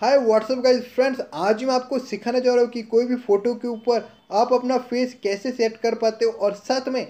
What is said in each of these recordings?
hi what's up guys friends आज मैं आपको सिखाने जा रहा हूँ कि कोई भी फ़ोटो के ऊपर आप अपना फेस कैसे सेट कर पाते हो और साथ में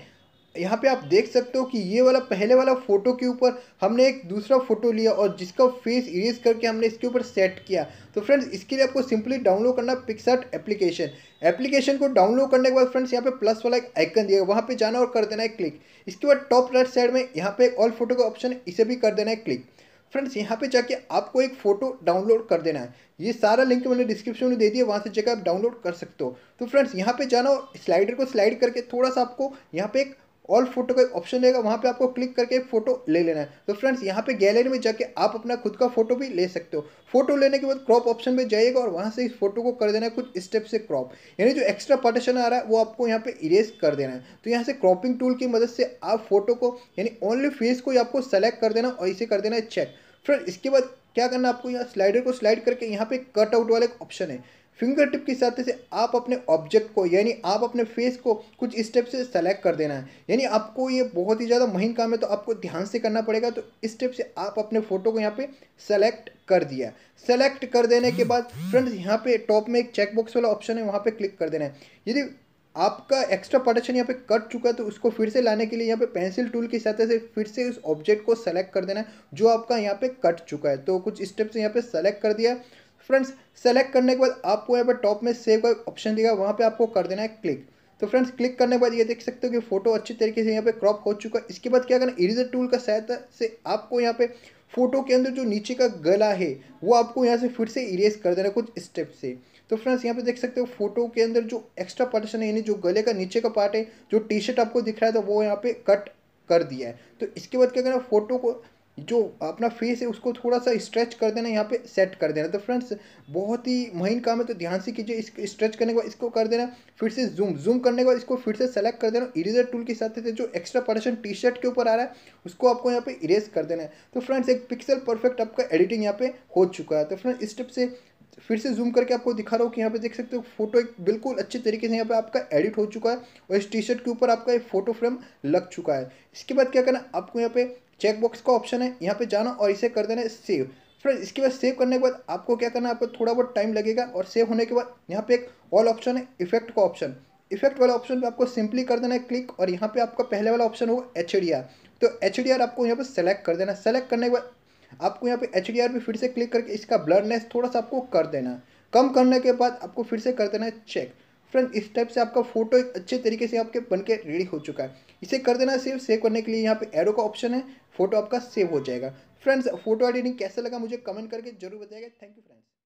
यहाँ पे आप देख सकते हो कि ये वाला पहले वाला फ़ोटो के ऊपर हमने एक दूसरा फ़ोटो लिया और जिसका फेस इरेज करके हमने इसके ऊपर सेट किया तो फ्रेंड्स इसके लिए आपको सिंपली डाउनलोड करना पिक्सार्ट एप्लीकेशन एप्लीकेशन को डाउनलोड करने के बाद फ्रेंड्स यहाँ पे प्लस वाला एक आइकन दिया वहाँ पे जाना और कर देना है क्लिक इसके बाद टॉप राइट साइड में यहाँ पे ऑल फोटो का ऑप्शन इसे भी कर देना है क्लिक फ्रेंड्स यहाँ पे जाके आपको एक फ़ोटो डाउनलोड कर देना है ये सारा लिंक मैंने डिस्क्रिप्शन में दे दिया वहाँ से जगह आप डाउनलोड कर सकते हो तो फ्रेंड्स यहाँ पे जाना हो स्लाइडर को स्लाइड करके थोड़ा सा आपको यहाँ पे एक ऑल फोटो का ऑप्शन रहेगा वहाँ पे आपको क्लिक करके फोटो ले लेना है तो फ्रेंड्स यहाँ पे गैलरी में जाके आप अपना खुद का फोटो भी ले सकते हो फोटो लेने के बाद क्रॉप ऑप्शन में जाइएगा और वहाँ से इस फोटो को कर देना है कुछ स्टेप से क्रॉप यानी जो एक्स्ट्रा पार्टीशन आ रहा है वो आपको यहाँ पे इरेज कर देना है तो यहाँ से क्रॉपिंग टूल की मदद से आप फोटो को यानी ओनली फेस को आपको सेलेक्ट कर देना और इसे कर देना है चेक फ्रेंड इसके बाद क्या करना आपको यहाँ स्लाइडर को स्लाइड करके यहाँ पे कट आउट वाला एक ऑप्शन है फिंगर टिप की सहायता से आप अपने ऑब्जेक्ट को यानी आप अपने फेस को कुछ स्टेप से सेलेक्ट कर देना है यानी आपको ये बहुत ही ज़्यादा महीन काम है तो आपको ध्यान से करना पड़ेगा तो इस स्टेप से आप अपने फ़ोटो को यहाँ पे सेलेक्ट कर दिया सेलेक्ट कर देने के बाद फ्रेंड्स यहाँ पे टॉप में एक चेकबॉक्स वाला ऑप्शन है वहाँ पर क्लिक कर देना है यदि आपका एक्स्ट्रा प्रोडक्शन यहाँ पे कट चुका है तो उसको फिर से लाने के लिए यहाँ पे पेंसिल टूल की सहायता से फिर से उस ऑब्जेक्ट को सेलेक्ट कर देना है जो आपका यहाँ पे कट चुका है तो कुछ स्टेप्स यहाँ पे सेलेक्ट कर दिया फ्रेंड्स सेलेक्ट करने के बाद आपको यहाँ पर टॉप में सेव का ऑप्शन दिखा वहाँ पे आपको कर देना है क्लिक तो फ्रेंड्स क्लिक करने के बाद ये देख सकते हो कि फोटो अच्छी तरीके से यहाँ पे क्रॉप हो चुका है इसके बाद क्या करना इरेजर टूल का सहायता से आपको यहाँ पे फोटो के अंदर जो नीचे का गला है वो आपको यहाँ से फिर से इरेज कर देना कुछ स्टेप से तो फ्रेंड्स यहाँ पे देख सकते हो फोटो के अंदर जो एक्स्ट्रा पार्टीशन है यानी जो गले का नीचे का पार्ट है जो टी शर्ट आपको दिख रहा है तो वो यहाँ पे कट कर दिया है तो इसके बाद क्या करना फोटो को जो अपना फेस है उसको थोड़ा सा स्ट्रेच कर देना यहाँ पे सेट कर देना तो फ्रेंड्स बहुत ही महीन काम है तो ध्यान से कीजिए इसको स्ट्रेच करने के बाद इसको कर देना फिर से जूम जूम करने के बाद इसको फिर से सेलेक्ट कर देना इरेजर टूल के साथ से जो एक्स्ट्रा पर्सन टी शर्ट के ऊपर आ रहा है उसको आपको यहाँ पे इरेज कर देना है तो फ्रेंड्स एक पिक्सल परफेक्ट आपका एडिटिंग यहाँ पे हो चुका है तो फ्रेंड्स इस स्टेप से फिर से जूम करके आपको दिखा रहा हूँ कि यहाँ पे देख सकते हो फोटो एक बिल्कुल अच्छे तरीके से यहाँ पे आपका एडिट हो चुका है और इस टी शर्ट के ऊपर आपका एक फोटो फ्रेम लग चुका है इसके बाद क्या करना आपको यहाँ पे चेकबॉक्स का ऑप्शन है यहाँ पे जाना और इसे कर देना सेव फ्रेंड इसके बाद सेव करने के बाद आपको क्या करना है आपको थोड़ा बहुत टाइम लगेगा और सेव होने के बाद यहाँ पे एक ऑल ऑप्शन है इफेक्ट का ऑप्शन इफेक्ट वाला ऑप्शन पे आपको सिंपली कर देना है क्लिक और यहाँ पे आपका पहले वाला ऑप्शन होगा एच तो एच आपको यहाँ पर सेलेक्ट कर देना है सेलेक्ट करने के बाद आपको यहाँ पे एच डी फिर से क्लिक करके इसका ब्लडनेस थोड़ा सा आपको कर देना कम करने के बाद आपको फिर से कर देना है चेक फ्रेंड इस टाइप से आपका फोटो एक अच्छे तरीके से आपके बन के रेडी हो चुका है इसे कर देना सिर्फ सेव करने के लिए यहाँ पे एरो का ऑप्शन है फोटो आपका सेव हो जाएगा फ्रेंड्स फोटो एडिटिंग कैसे लगा मुझे कमेंट करके जरूर बताएगा थैंक यू फ्रेंड्स